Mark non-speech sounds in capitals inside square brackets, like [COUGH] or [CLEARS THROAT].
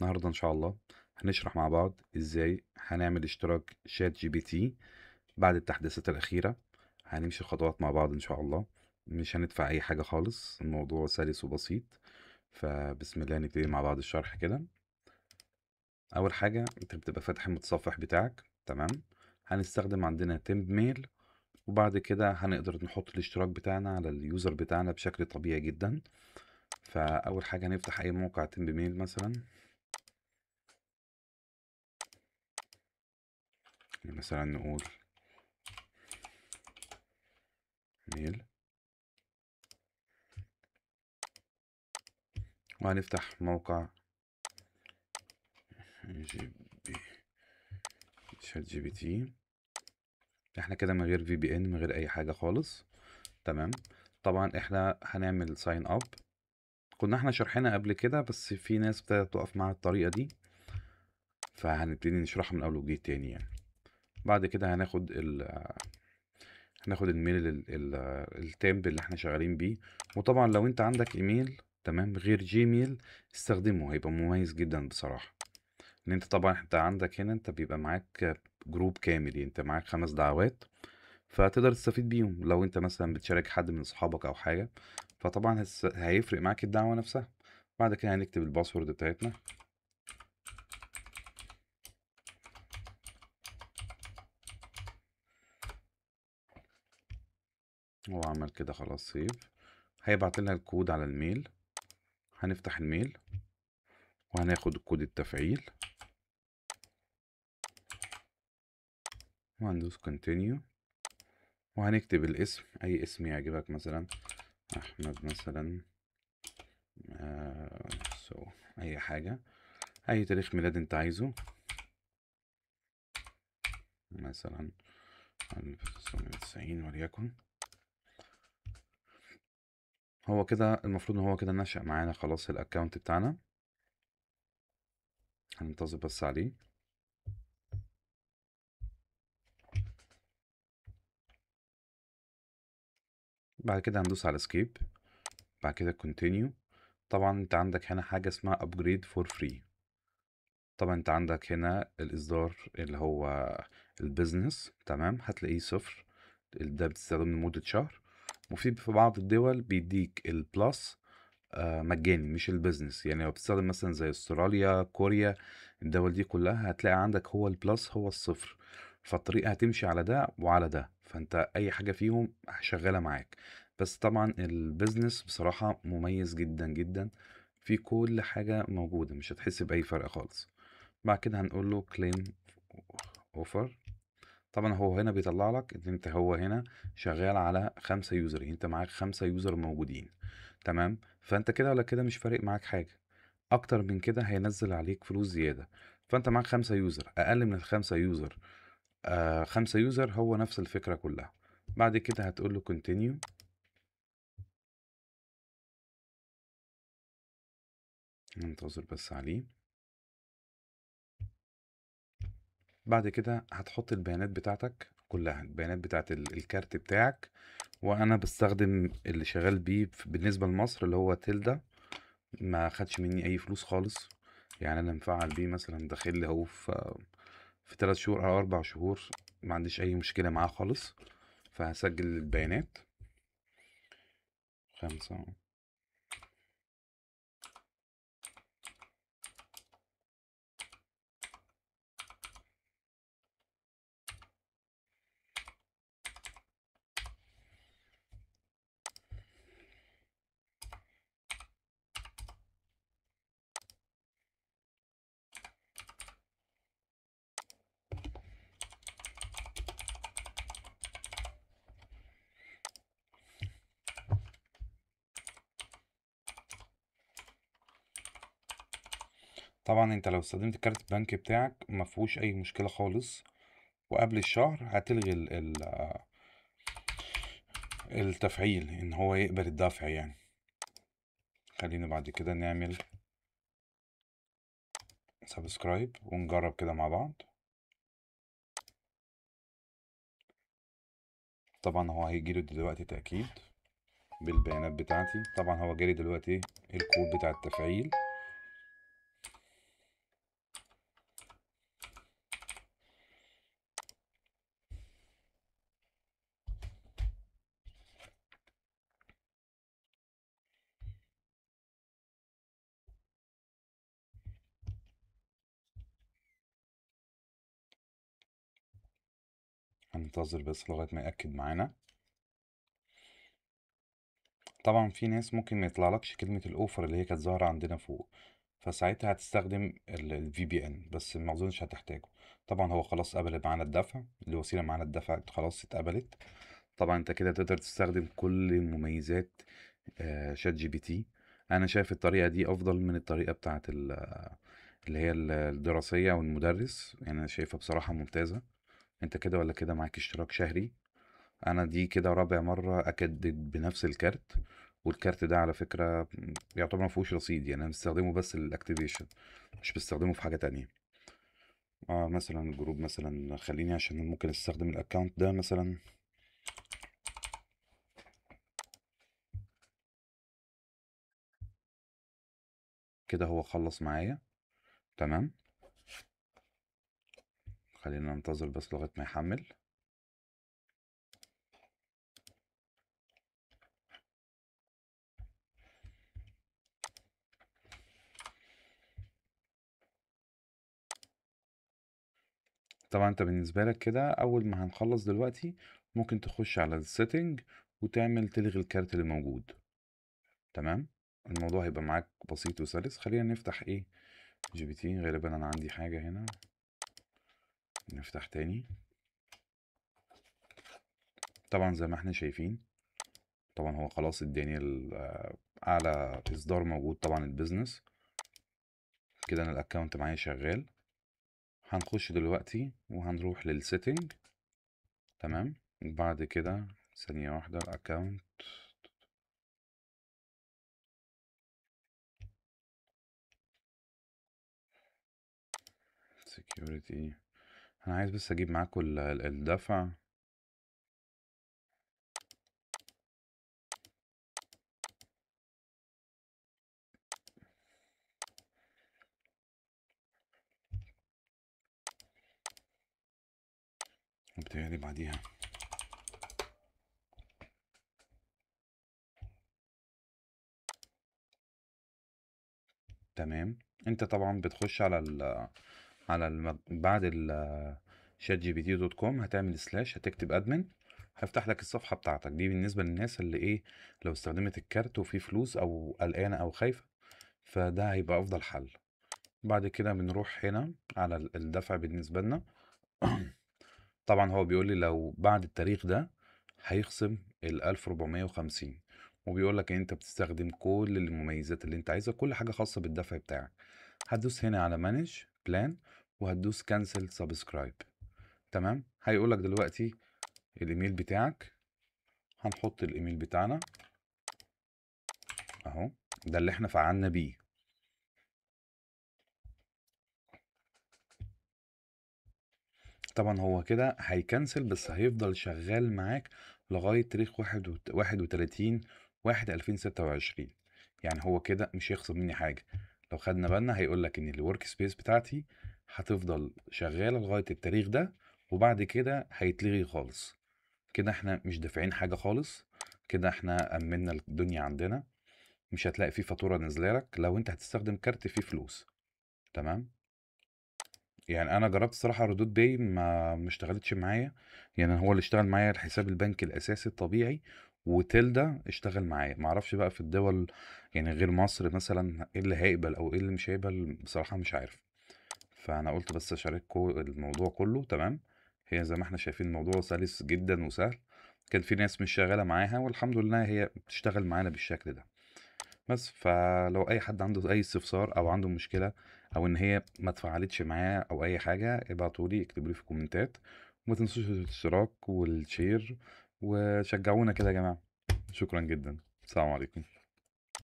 النهارده ان شاء الله هنشرح مع بعض ازاي هنعمل اشتراك شات جي بي تي بعد التحديثات الاخيره هنمشي الخطوات مع بعض ان شاء الله مش هندفع اي حاجه خالص الموضوع سلس وبسيط فبسم الله نبتدي مع بعض الشرح كده اول حاجه انت بتبقى فاتح المتصفح بتاعك تمام هنستخدم عندنا تمب ميل وبعد كده هنقدر نحط الاشتراك بتاعنا على اليوزر بتاعنا بشكل طبيعي جدا فاول حاجه هنفتح اي موقع تمب ميل مثلا يعني مثلا نقول ميل وهنفتح موقع جي بي شات جي بي تي احنا كده من غير في بي ان من غير اي حاجه خالص تمام طبعا احنا هنعمل ساين اب كنا احنا شرحنا قبل كده بس في ناس ابتدت تقف مع الطريقه دي فهنبتدي نشرحها من اول وجديد تاني يعني بعد كده هناخد ال هناخد الميل التامب اللي احنا شغالين بيه وطبعا لو انت عندك ايميل تمام غير جيميل استخدمه هيبقى مميز جدا بصراحة ان انت طبعا انت عندك هنا انت بيبقى معاك جروب كامل يعني انت معاك خمس دعوات فتقدر تستفيد بيهم لو انت مثلا بتشارك حد من اصحابك او حاجة فطبعا هيفرق معاك الدعوة نفسها بعد كده هنكتب الباسورد بتاعتنا هو عمل كده خلاص سيف هيبعت لها الكود على الميل هنفتح الميل وهناخد كود التفعيل وهندوس كونتينيو وهنكتب الاسم اي اسم يعجبك مثلا احمد مثلا سو آه، اي حاجه اي تاريخ ميلاد انت عايزه مثلا 1990 وليكن هو كده المفروض ان هو كده نشأ معانا خلاص الاكونت بتاعنا هننتظر بس عليه بعد كده هندوس على اسكيب بعد كده كونتينيو طبعا انت عندك هنا حاجة اسمها upgrade for free طبعا انت عندك هنا الاصدار اللي هو البيزنس تمام هتلاقيه صفر ده بتستخدمه لمدة شهر وفي في بعض الدول بيديك البلس آه، مجاني مش البزنس يعني لو بتستخدم مثلا زي استراليا كوريا الدول دي كلها هتلاقي عندك هو البلس هو الصفر فالطريقة هتمشي على ده وعلى ده فانت اي حاجة فيهم شغالة معاك بس طبعا البزنس بصراحة مميز جدا جدا في كل حاجة موجودة مش هتحس بأي فرق خالص بعد كده هنقول له claim offer طبعا هو هنا بيطلع لك ان انت هو هنا شغال على خمسة يوزر يعني انت معاك خمسة يوزر موجودين تمام فانت كده ولا كده مش فارق معاك حاجة اكتر من كده هينزل عليك فلوس زيادة فانت معاك خمسة يوزر اقل من الخمسة يوزر آه خمسة يوزر هو نفس الفكرة كلها بعد كده هتقول له كونتينيو ننتظر بس عليه بعد كده هتحط البيانات بتاعتك كلها البيانات بتاعت الكارت بتاعك وانا بستخدم اللي شغال بيه بالنسبه لمصر اللي هو تلدا ما خدش مني اي فلوس خالص يعني انا مفعل بيه مثلا داخل لي اهو في في ثلاث شهور او اربع شهور ما عنديش اي مشكله معاه خالص فهسجل البيانات خمسة طبعا انت لو استخدمت كارت البنك بتاعك مفهوش اي مشكلة خالص وقبل الشهر هتلغي ال ال التفعيل ان هو يقبل الدفع يعني خلينا بعد كده نعمل سبسكرايب ونجرب كده مع بعض طبعا هو هيجيله دلوقتي تأكيد بالبيانات بتاعتي طبعا هو جالي دلوقتي الكود بتاع التفعيل هننتظر بس لغاية ما يأكد معانا طبعا في ناس ممكن ما يطلعلكش كلمة الأوفر اللي هي كانت ظاهرة عندنا فوق فساعتها هتستخدم ال VPN بس ما اظنش هتحتاجه طبعا هو خلاص قبل معانا الدفع الوسيلة معانا الدفع خلاص اتقبلت طبعا انت كده تقدر تستخدم كل مميزات آه، شات جي بي تي انا شايف الطريقة دي افضل من الطريقة بتاعت اللي هي الدراسية والمدرس يعني انا شايفها بصراحة ممتازة انت كده ولا كده معاك اشتراك شهري انا دي كده رابع مرة اكدد بنفس الكارت والكارت ده على فكرة يعتبر مفهوش رصيد يعني انا بستخدمه بس للاكتيفيشن مش بستخدمه في حاجة تانية اه مثلا الجروب مثلا خليني عشان ممكن استخدم الاكونت ده مثلا كده هو خلص معايا تمام خلينا ننتظر بس لغاية ما يحمل طبعا انت بالنسبة لك كده اول ما هنخلص دلوقتي ممكن تخش على السيتنج وتعمل تلغي الكارت اللي موجود تمام الموضوع هيبقى معاك بسيط وسلس خلينا نفتح ايه جي بي تي غالبا انا عندي حاجة هنا نفتح تاني طبعا زي ما احنا شايفين طبعا هو خلاص اداني آه، اعلى اصدار موجود طبعا البيزنس كده انا الاكونت معايا شغال هنخش دلوقتي وهنروح للسيتنج تمام بعد كده ثانية واحدة الاكونت سيكيورتي أنا عايز بس أجيب معاكم الدفع وبتهيألي بعديها تمام انت طبعا بتخش على ال على المج... بعد ال شات جي بي تي دوت كوم هتعمل سلاش هتكتب ادمن هيفتح لك الصفحه بتاعتك دي بالنسبه للناس اللي ايه لو استخدمت الكارت وفي فلوس او قلقانه او خايفه فده هيبقى افضل حل بعد كده بنروح هنا على الدفع بالنسبه لنا [CLEARS THROAT] طبعا هو بيقول لي لو بعد التاريخ ده هيخصم ال 1450 وبيقول لك انت بتستخدم كل المميزات اللي انت عايزها كل حاجه خاصه بالدفع بتاعك هتدوس هنا على مانج بلان وهتدوس كانسل سبسكرايب تمام هيقول لك دلوقتي الايميل بتاعك هنحط الايميل بتاعنا اهو ده اللي احنا فعلنا بيه طبعا هو كده هيكنسل بس هيفضل شغال معاك لغاية تاريخ واحد واحد وتلاتين واحد ألفين ستة وعشرين يعني هو كده مش هيخصم مني حاجة لو خدنا بالنا هيقول لك ان الورك سبيس بتاعتي هتفضل شغاله لغايه التاريخ ده وبعد كده هيتلغي خالص كده احنا مش دافعين حاجه خالص كده احنا امنا الدنيا عندنا مش هتلاقي فيه فاتوره نازله لك لو انت هتستخدم كارت فيه فلوس تمام يعني انا جربت صراحه ردود باي ما ما اشتغلتش معايا يعني هو اللي اشتغل معايا الحساب البنكي الاساسي الطبيعي وتلدا اشتغل ما معرفش بقى في الدول يعني غير مصر مثلا ايه اللي هيقبل او ايه اللي مش هيقبل بصراحة مش عارف فانا قلت بس اشارككم الموضوع كله تمام هي زي ما احنا شايفين الموضوع سلس جدا وسهل كان في ناس مش شغالة معاها والحمد لله هي بتشتغل معانا بالشكل ده بس فلو اي حد عنده اي استفسار او عنده مشكلة او ان هي ما اتفعلتش معاه او اي حاجة ابعتولي اكتبولي في الكومنتات وما تنسوش الاشتراك والشير وشجعونا كده يا جماعه شكرا جدا السلام عليكم